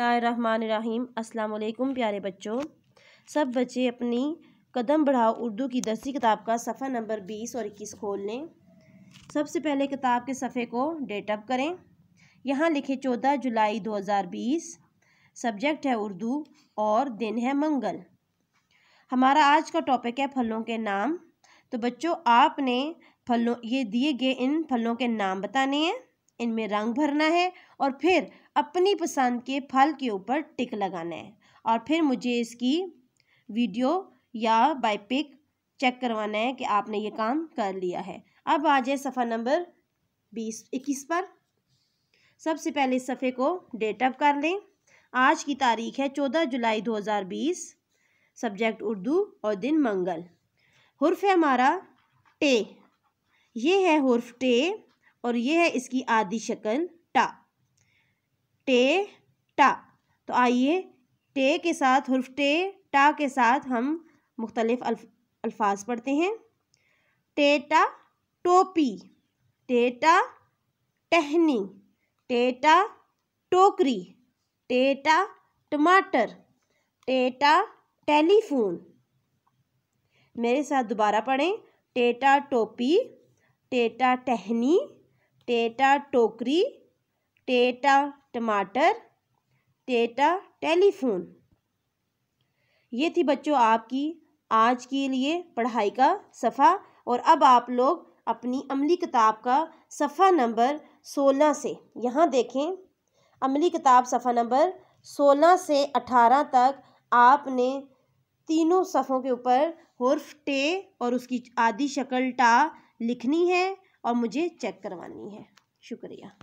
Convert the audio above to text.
बसमीम अस्सलाम प्यारे बच्चों सब बच्चे अपनी कदम बढ़ाओ उर्दू की दसवीं किताब का सफ़ा नंबर बीस और इक्कीस खोल लें सबसे पहले किताब के सफ़े को डेटअप करें यहाँ लिखे चौदह जुलाई दो हज़ार बीस सब्जेक्ट है उर्दू और दिन है मंगल हमारा आज का टॉपिक है फलों के नाम तो बच्चों आपने फलों ये दिए गए इन फलों के नाम बताने हैं इनमें रंग भरना है और फिर अपनी पसंद के फल के ऊपर टिक लगाना है और फिर मुझे इसकी वीडियो या बाई पिक चेक करवाना है कि आपने ये काम कर लिया है अब आ जाए सफ़ा नंबर बीस इक्कीस पर सबसे पहले सफ़े को डेट अप कर लें आज की तारीख है चौदह जुलाई दो हज़ार बीस सब्जेक्ट उर्दू और दिन मंगल हर्फ है हमारा टे ये है हर्फ टे और ये है इसकी आदि शक्ल टा टे टा तो आइए टे के साथ हर्फ टे टा के साथ हम मुख्तलिफ अल्फाज पढ़ते हैं टेटा टोपी टेटा टहनी टेटा टोकरी टेटा टमाटर टेटा टेलीफोन मेरे साथ दोबारा पढ़ें टेटा टोपी टेटा टहनी टेटा टोकरी टेटा टमाटर टेटा टेलीफोन ये थी बच्चों आपकी आज के लिए पढ़ाई का सफ़ा और अब आप लोग अपनी अमली किताब का सफ़ा नंबर सोलह से यहाँ देखें अमली किताब सफ़ा नंबर सोलह से अठारह तक आपने तीनों सफ़ों के ऊपर हर्फ टे और उसकी आधी शक्ल टा लिखनी है और मुझे चेक करवानी है शुक्रिया